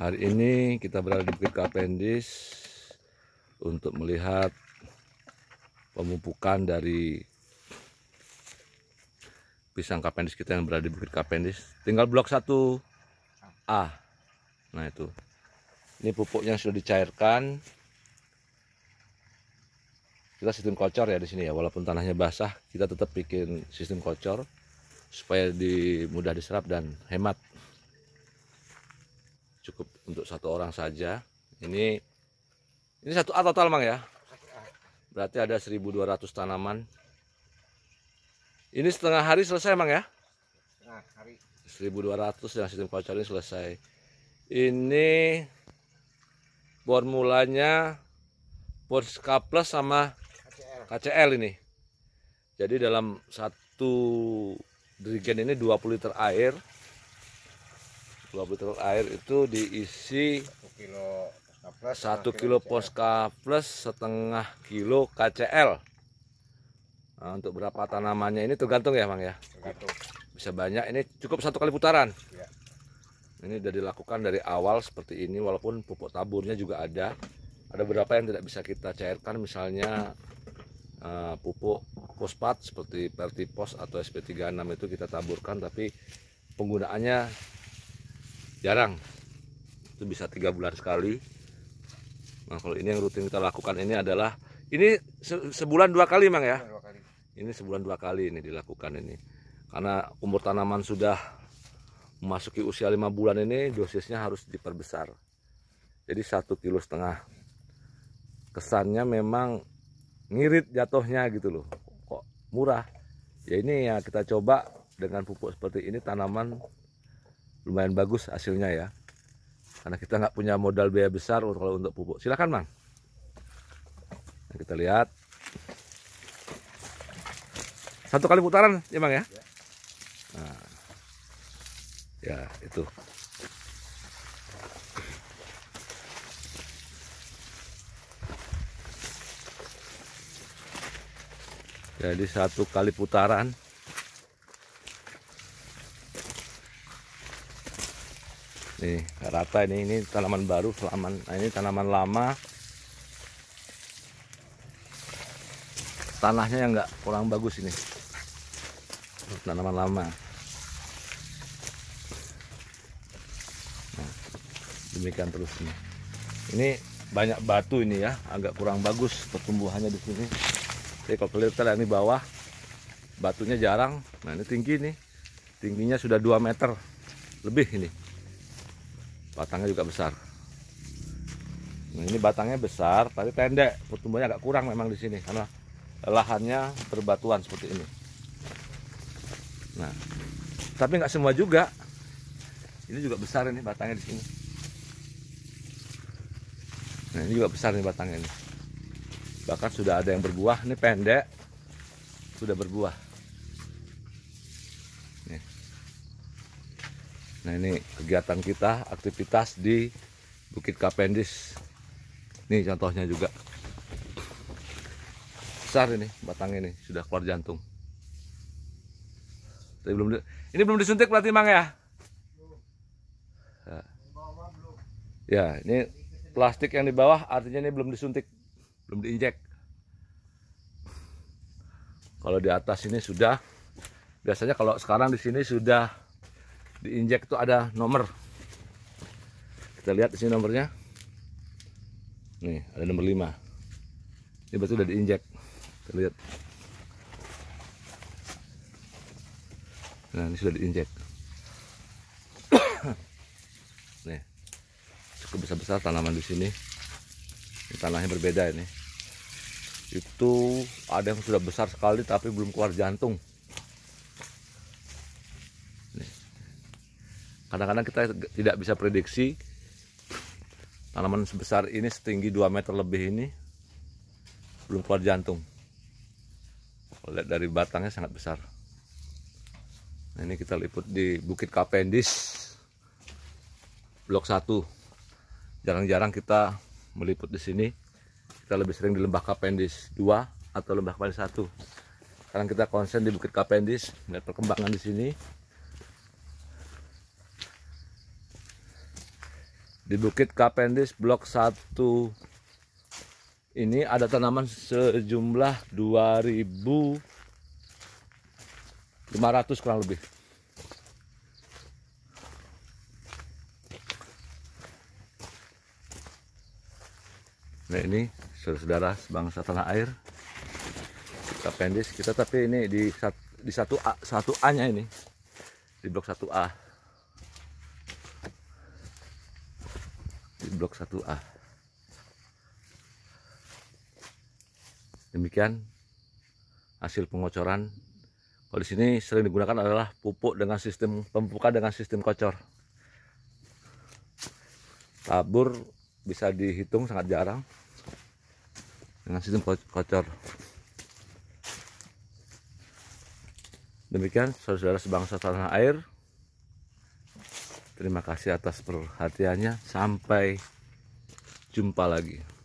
Hari ini kita berada di Bukit Kapendis untuk melihat pemupukan dari pisang kapendis kita yang berada di Bukit Kapendis. Tinggal blok 1 A. Nah itu. Ini pupuknya sudah dicairkan. Kita sistem kocor ya di sini ya, walaupun tanahnya basah, kita tetap bikin sistem kocor supaya di, mudah diserap dan hemat untuk satu orang saja. Ini ini satu A total mang ya. Berarti ada 1.200 tanaman. Ini setengah hari selesai mang ya? Setengah hari. 1.200 yang sistem kocor ini selesai. Ini formulanya bor Plus sama KCL. KCL ini. Jadi dalam satu dirigen ini 20 liter air dua botol air itu diisi satu kilo poska plus setengah kilo KCL nah, untuk berapa tanamannya ini tergantung ya Bang ya tergantung bisa banyak ini cukup satu kali putaran ya. ini sudah dilakukan dari awal seperti ini walaupun pupuk taburnya juga ada ada beberapa yang tidak bisa kita cairkan misalnya uh, pupuk fosfat seperti pertipos atau SP36 itu kita taburkan tapi penggunaannya jarang itu bisa tiga bulan sekali nah kalau ini yang rutin kita lakukan ini adalah ini se sebulan dua kali mang ya dua kali. ini sebulan dua kali ini dilakukan ini karena umur tanaman sudah memasuki usia lima bulan ini dosisnya harus diperbesar jadi satu kilo setengah kesannya memang ngirit jatuhnya gitu loh kok murah ya ini ya kita coba dengan pupuk seperti ini tanaman lumayan bagus hasilnya ya karena kita nggak punya modal biaya besar kalau untuk pupuk silakan mang nah, kita lihat satu kali putaran ya mang ya nah, ya itu jadi satu kali putaran Nih, rata ini ini tanaman baru, tanaman nah ini tanaman lama. Tanahnya yang nggak kurang bagus ini. Tanaman lama. Nah, demikian terus ini. Ini banyak batu ini ya, agak kurang bagus pertumbuhannya di sini. Jadi kalau kelihatan lihat ini bawah batunya jarang. Nah, ini tinggi nih. Tingginya sudah 2 meter lebih ini batangnya juga besar nah, ini batangnya besar tapi pendek pertumbuhannya agak kurang memang di sini karena lahannya berbatuan seperti ini nah tapi nggak semua juga ini juga besar ini batangnya di sini nah ini juga besar nih batangnya ini bahkan sudah ada yang berbuah ini pendek sudah berbuah nih Nah ini kegiatan kita, aktivitas di Bukit Kapendis. Ini contohnya juga. Besar ini, batang ini sudah keluar jantung. Tapi belum ini belum disuntik berarti Mang ya? Nah. Ya, ini plastik yang di bawah artinya ini belum disuntik, belum diinjek. Kalau di atas ini sudah biasanya kalau sekarang di sini sudah di injek itu ada nomor kita lihat di sini nomornya nih ada nomor 5 ini pasti udah diinjek kita lihat nah ini sudah diinjek nih cukup besar-besar tanaman di sini ini tanahnya berbeda ini itu ada yang sudah besar sekali tapi belum keluar jantung kadang-kadang kita tidak bisa prediksi tanaman sebesar ini setinggi 2 meter lebih ini belum keluar jantung lihat dari batangnya sangat besar nah, ini kita liput di Bukit Kapendis Blok 1 jarang-jarang kita meliput di sini kita lebih sering di Lembah Kapendis 2 atau Lembah Kapendis 1 sekarang kita konsen di Bukit Kapendis lihat perkembangan di sini di Bukit Kapendis Blok 1 ini ada tanaman sejumlah 2500 kurang lebih nah ini saudara-saudara bangsa tanah air Kapendis kita tapi ini di, di satu A, satu A nya ini di blok 1A blok 1A. Demikian hasil pengocoran. Kalau di sini sering digunakan adalah pupuk dengan sistem pemupukan dengan sistem kocor. Tabur bisa dihitung sangat jarang dengan sistem kocor. Demikian saudara-saudara sebangsa tanah air. Terima kasih atas perhatiannya. Sampai jumpa lagi.